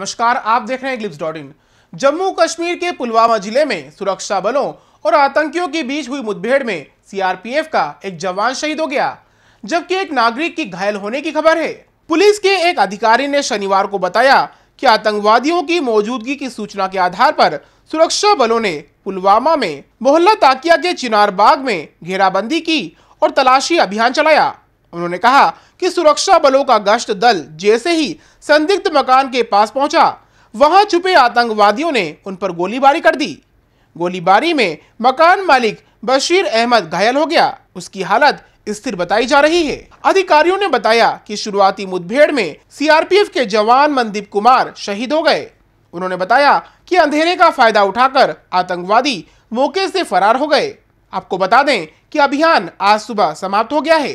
नमस्कार आप देख रहे हैं डॉट इन जम्मू कश्मीर के पुलवामा जिले में सुरक्षा बलों और आतंकियों के बीच हुई मुठभेड़ में सीआरपीएफ का एक जवान शहीद हो गया जबकि एक नागरिक की घायल होने की खबर है पुलिस के एक अधिकारी ने शनिवार को बताया कि आतंकवादियों की मौजूदगी की सूचना के आधार पर सुरक्षा बलों ने पुलवामा में मोहल्ला ताकिया के चिनार बाग में घेराबंदी की और तलाशी अभियान चलाया उन्होंने कहा कि सुरक्षा बलों का गश्त दल जैसे ही संदिग्ध मकान के पास पहुंचा वहां छुपे आतंकवादियों ने उन पर गोलीबारी कर दी गोलीबारी में मकान मालिक बशीर अहमद घायल हो गया उसकी हालत स्थिर बताई जा रही है अधिकारियों ने बताया कि शुरुआती मुठभेड़ में सीआरपीएफ के जवान मनदीप कुमार शहीद हो गए उन्होंने बताया कि अंधेरे का फायदा उठाकर आतंकवादी मौके से फरार हो गए आपको बता दें कि अभियान आज सुबह समाप्त हो गया है